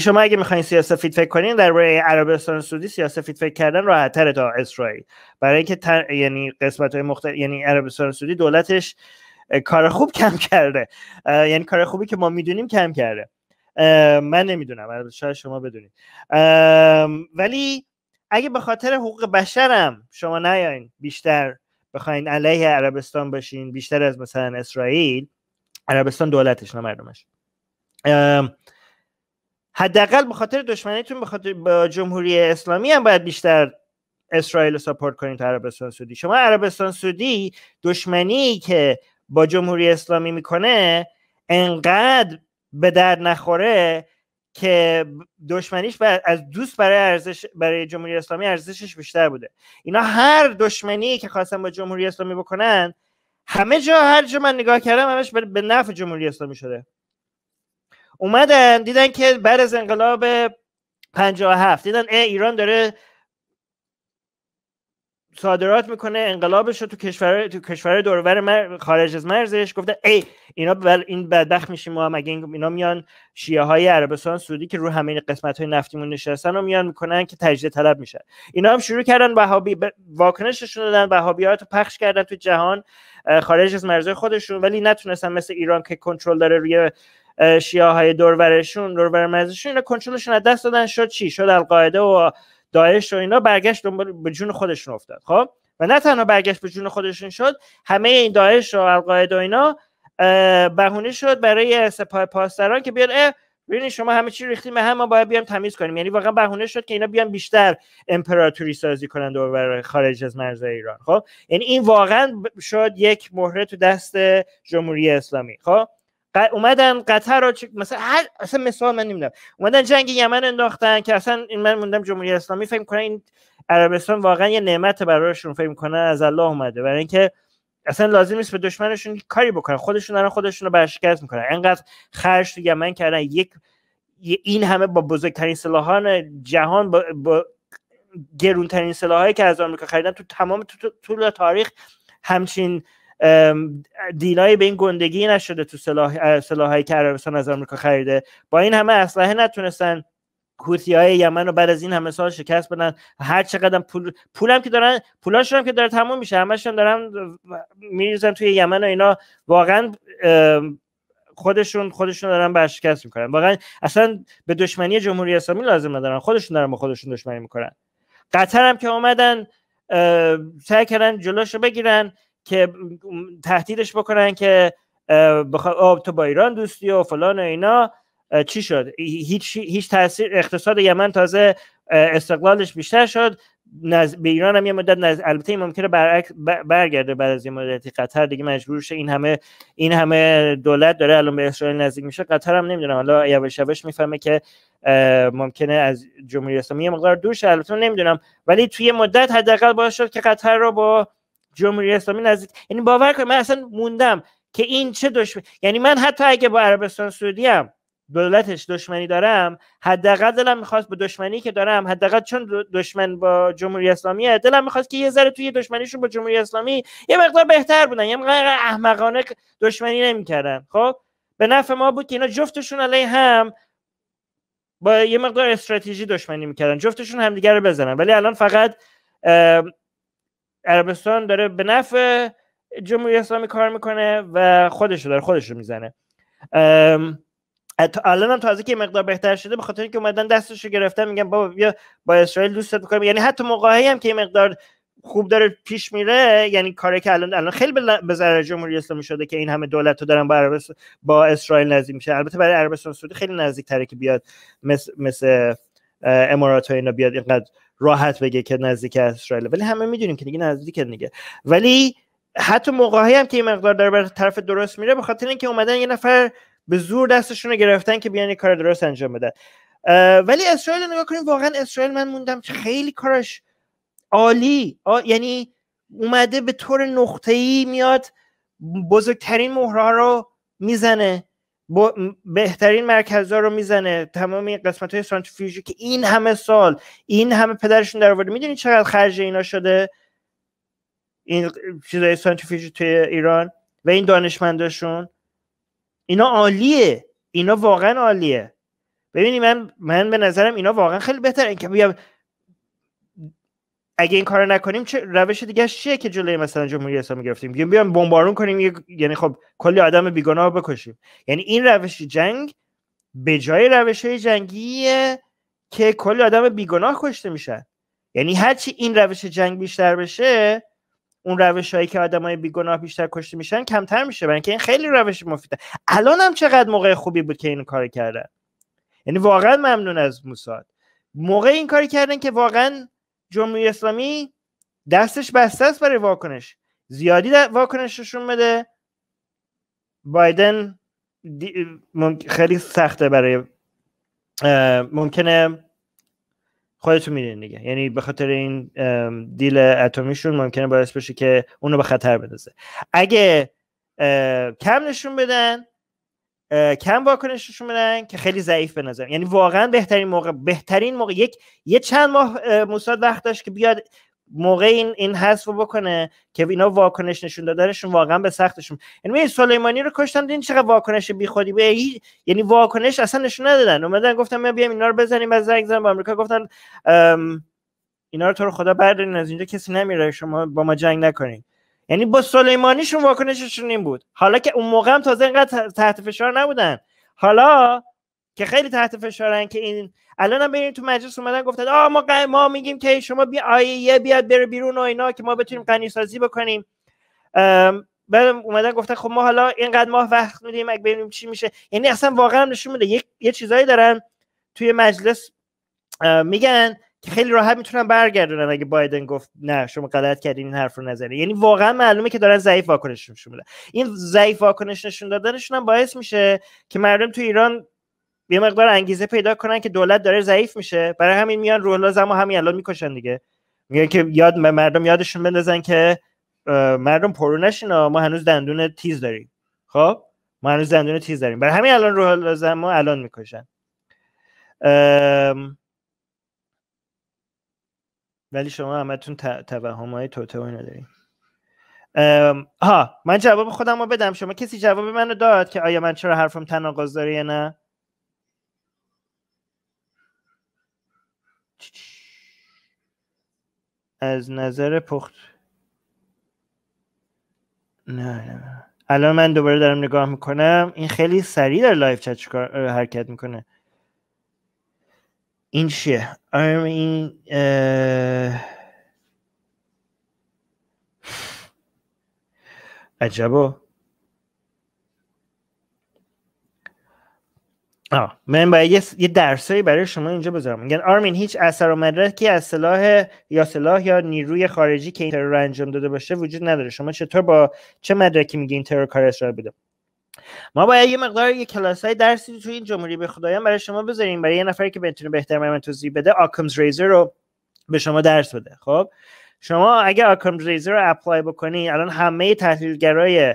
شما اگه میخواین فیت فکر کنین در برای عربستان سعودی فیت فکر کردن تر تا اسرائیل برای اینکه یعنی قسمت های مختلف یعنی عربستان سعودی دولتش کار خوب کم کرده یعنی کار خوبی که ما میدونیم کم کرده من نمیدونم شاید شما بدونید ولی اگه به خاطر حقوق بشرم شما نیاین بیشتر بخواین علیه عربستان باشین بیشتر از مثلا اسرائیل عربستان دولتش نه مردمش حداقل به خاطر دشمنیتون به خاطر با جمهوری اسلامی هم باید بیشتر اسرائیل رو ساپورت کنیم تا عربستان سعودی شما عربستان سعودی دشمنی که با جمهوری اسلامی میکنه انقدر به درد نخوره که دشمنیش از دوست برای ارزش برای جمهوری اسلامی ارزشش بیشتر بوده اینا هر دشمنی که خواستن با جمهوری اسلامی بکنن همه جا هر جا من نگاه کردم همش به نفع جمهوری اسلامی شده اومدن دیدن که بعد از انقلاب 57 دیدن ای ایران داره صادرات میکنه انقلابش رو تو کشور تو کشور دورور مر... خارج از مرزش گفته ای اینا بل... این بدبخ میشیم ما هم اینا میان شیعه های عربستان سعودی که رو همین قسمت های نفتیمون نشستن و میان میکنن که تجدید طلب میشن اینا هم شروع کردن به ب... واکنششون دادن وهابی ها رو پخش کردن تو جهان خارج از مرزهای خودشون ولی نتونستن مثل ایران که کنترل داره روی شیعه های دورورشون دورور مرزشون اینا کنترلشون از دست دادن شد چی شد القاعده و داعش و اینا برگشت دنبال به جون خودشون افتاد خب و نه تنها برگشت به جون خودشون شد همه این داعش و القاعده و اینا بهونه شد برای سپاه پاسداران که بیاد ببینید شما همه چی ریختیم به هم ما باید بیام تمیز کنیم یعنی واقعا بهونه شد که اینا بیان بیشتر امپراتوری سازی کنند و برای خارج از مرز ایران خب یعنی این واقعا شد یک مهره تو دست جمهوری اسلامی خب ق... اومدن قطر رو مثلا هر... اصلا مثال من نمیدونم اومدن جنگ یمن انداختن که اصلا این من موندم جمهوری اسلامی فکر کنه این عربستان واقعا یه نعمت برایشون فکر میکنن از الله اومده برای اینکه اصلا لازم نیست به دشمنشون کاری بکنن خودشون دارن خودشون رو برشکست میکنن انقدر خرج تو یمن کردن یک این همه با بزرگترین سلاحان جهان با, با گرونترین سلاحایی که از آمریکا خریدن تو تمام طول تاریخ همچین دیلای به این گندگی نشده تو سلاح که عربستان از آمریکا خریده با این همه اسلحه نتونستن حوثی های یمن رو بعد از این همه سال شکست بدن هر چقدر پول پولم که دارن پولاشون هم که داره تموم میشه همشون دارن میریزن توی یمن و اینا واقعا خودشون خودشون دارن شکست میکنن واقعا اصلا به دشمنی جمهوری اسلامی لازم ندارن خودشون دارن با خودشون دشمنی میکنن قطر هم که اومدن سعی کردن جلوش رو بگیرن که تهدیدش بکنن که بخواد آب تو با ایران دوستی و فلان و اینا چی شد هیچ هیچ تاثیر اقتصاد یمن تازه استقلالش بیشتر شد نز... به ایران هم یه مدت نز... البته این ممکنه برعکس برگرده بعد از یه مدتی قطر دیگه مجبور شه این همه این همه دولت داره الان به اسرائیل نزدیک میشه قطر هم نمیدونم حالا یواش یواش میفهمه که ممکنه از جمهوری اسلامی یه مقدار دور شه البته نمیدونم ولی توی مدت حداقل باعث شد که قطر رو با جمهوری اسلامی نزدیک یعنی باور کنید من اصلا موندم که این چه دشمن یعنی من حتی اگه با عربستان سعودی هم دولتش دشمنی دارم حداقل دلم میخواست به دشمنی که دارم حداقل چون دشمن با جمهوری اسلامی دلم میخواست که یه ذره توی دشمنیشون با جمهوری اسلامی یه مقدار بهتر بودن یه مقدار احمقانه دشمنی نمیکردن خب به نفع ما بود که اینا جفتشون علیه هم با یه مقدار استراتژی دشمنی میکردن جفتشون همدیگه رو بزنن ولی الان فقط عربستان داره به نفع جمهوری اسلامی کار میکنه و خودش رو داره خودش رو میزنه الان هم تازه که مقدار بهتر شده به خاطر اینکه اومدن دستش رو گرفتن میگن بابا بیا با اسرائیل دوستت میکنیم یعنی حتی موقعی هم که این مقدار خوب داره پیش میره یعنی کاری که الان الان خیلی به ضرر جمهوری اسلامی شده که این همه دولت رو دارن با, با اسرائیل نزدیک میشه البته برای عربستان سعودی خیلی نزدیک تره که بیاد مثل, مثل امارات ها بیاد اینقدر راحت بگه که نزدیک اسرائیل ولی همه میدونیم که دیگه نزدیک دیگه ولی حتی موقعی هم که این مقدار داره به طرف درست میره به خاطر اینکه اومدن یه نفر به زور دستشون رو گرفتن که بیان کار درست انجام بدن ولی اسرائیل نگاه کنیم واقعا اسرائیل من موندم خیلی کارش عالی یعنی اومده به طور ای میاد بزرگترین مهره رو میزنه بهترین مرکزها رو میزنه تمام این قسمت های سانتریفیوژی که این همه سال این همه پدرشون در آورده میدونی چقدر خرج اینا شده این چیزای سانتریفیوژی توی ایران و این دانشمنداشون اینا عالیه اینا واقعا عالیه ببینی من من به نظرم اینا واقعا خیلی بهتره اینکه بیام اگه این کارو نکنیم چه روش دیگه چیه که جلوی مثلا جمهوری اسلامی گرفتیم بیایم بیایم بمبارون کنیم یعنی خب کلی آدم بیگناه بکشیم یعنی این روش جنگ به جای روش های جنگی که کلی آدم بیگناه کشته میشن یعنی هرچی این روش جنگ بیشتر بشه اون روش هایی که آدم های بیگناه بیشتر کشته میشن کمتر میشه برای اینکه این خیلی روش مفیده الان هم چقدر موقع خوبی بود که این کار کردن یعنی واقعا ممنون از موساد موقع این کاری کردن که واقعا جمهوری اسلامی دستش بسته است برای واکنش زیادی واکنش نشون بده بایدن خیلی سخته برای ممکنه خودتون میدین دیگه یعنی به خاطر این دیل اتمیشون ممکنه باعث بشه که اونو به خطر بندازه اگه کم نشون بدن کم نشون میدن که خیلی ضعیف به نظر یعنی واقعا بهترین موقع بهترین موقع یک یه چند ماه موساد وقت داشت که بیاد موقع این این حذف بکنه که اینا واکنش نشون دادنشون واقعا به سختشون یعنی سلیمانی رو کشتن این چقدر واکنش بیخودی به یعنی واکنش اصلا نشون ندادن اومدن گفتن ما بیام اینا رو بزنیم از زنگ زدن با آمریکا گفتن ام... اینا رو تو رو خدا بردارین از اینجا کسی نمیره شما با ما جنگ نکنین یعنی با سلیمانیشون واکنششون این بود حالا که اون موقع هم تازه اینقدر تحت فشار نبودن حالا که خیلی تحت فشارن که این الان هم تو مجلس اومدن گفتن آ ما ما میگیم که شما بیا آیه بیاد بره بیرون و اینا که ما بتونیم قنی سازی بکنیم ام... بعد اومدن گفتن خب ما حالا اینقدر ماه وقت میدیم اگه ببینیم چی میشه یعنی اصلا واقعا نشون میده یه, یه چیزایی دارن توی مجلس میگن که خیلی راحت میتونن برگردونن اگه بایدن گفت نه شما غلط کردین این حرف رو نزنه یعنی واقعا معلومه که دارن ضعیف واکنش نشون این ضعیف واکنش نشون دادنشون هم باعث میشه که مردم تو ایران یه مقدار انگیزه پیدا کنن که دولت داره ضعیف میشه برای همین میان روح لازم و همین الان میکشن دیگه میگن که یاد مردم یادشون بندازن که مردم پرو نشین ما هنوز دندون تیز داریم خب ما هنوز دندون تیز داریم برای همین الان روح لازم الان میکشن ولی شما همتون توهم های توتو اینو ها من جواب خودم رو بدم شما کسی جواب منو داد که آیا من چرا حرفم تناقض داره یا نه از نظر پخت نه نه الان من دوباره دارم نگاه میکنم این خیلی سریع در لایف چت حرکت میکنه این چیه آره، عجبا آه. من باید یه, درسایی برای شما اینجا بذارم میگن آرمین هیچ اثر و مدرکی از سلاح یا سلاح یا نیروی خارجی که این ترور انجام داده باشه وجود نداره شما چطور با چه مدرکی میگی این ترور کار را بده ما باید یه مقدار یه کلاس های درسی توی این جمهوری به خدایان برای شما بذاریم برای یه نفری که بتونه بهتر من توضیح بده آکمز ریزر رو به شما درس بده خب شما اگه آکمز ریزر رو اپلای بکنی الان همه تحلیلگرای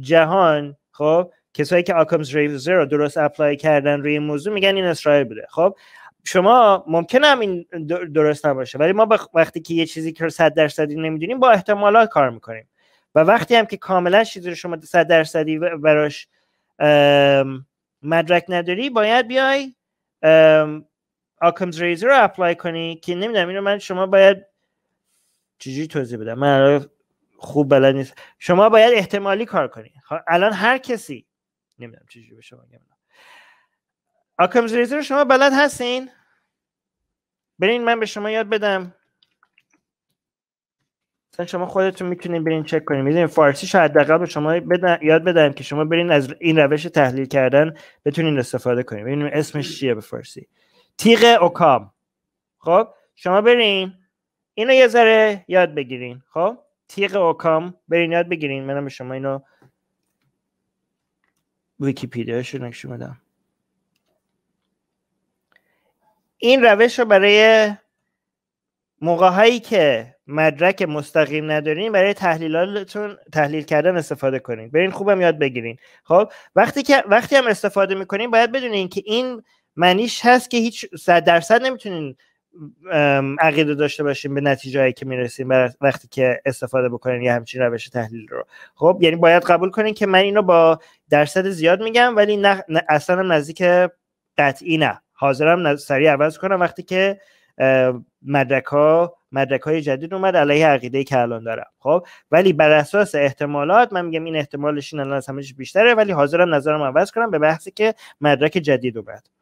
جهان خب کسایی که آکمز ریزر رو درست اپلای کردن روی این موضوع میگن این اسرائیل بوده خب شما ممکنه هم این درست نباشه ولی ما وقتی که یه چیزی که 100 درصدی نمیدونیم با احتمالات کار میکنیم و وقتی هم که کاملا چیزی رو شما صد درصدی براش مدرک نداری باید بیای آکمز ریزر رو اپلای کنی که نمیدونم اینو من شما باید چجوری توضیح بدم من خوب بلد نیست شما باید احتمالی کار کنی خب، الان هر کسی نمیدونم چجوری به شما نمیدونم آکمز ریزر رو شما بلد هستین برین من به شما یاد بدم شما خودتون میتونین برین چک کنین میدونین فارسی شاید حداقل به شما یاد بدم که شما برین از این روش تحلیل کردن بتونین استفاده کنین ببینیم اسمش چیه به فارسی تیغ اوکام خب شما برین اینو یه ذره یاد بگیرین خب تیغ اوکام برین یاد بگیرین منم به شما اینو شو نشون بدم این روش رو برای موقع هایی که مدرک مستقیم ندارین برای تحلیلاتون تحلیل کردن استفاده کنین برین خوبم یاد بگیرین خب وقتی که وقتی هم استفاده میکنین باید بدونین که این معنیش هست که هیچ صد درصد نمیتونین عقیده داشته باشین به نتیجه هایی که میرسین وقتی که استفاده بکنین یه همچین روش تحلیل رو خب یعنی باید قبول کنین که من اینو با درصد زیاد میگم ولی نه, اصلا نزدیک قطعی نه حاضرم سریع عوض کنم وقتی که مدرک ها مدرک های جدید اومد علیه عقیده که الان دارم خب ولی بر اساس احتمالات من میگم این احتمالش این الان از همهش بیشتره ولی حاضرم نظرم عوض کنم به بحثی که مدرک جدید اومد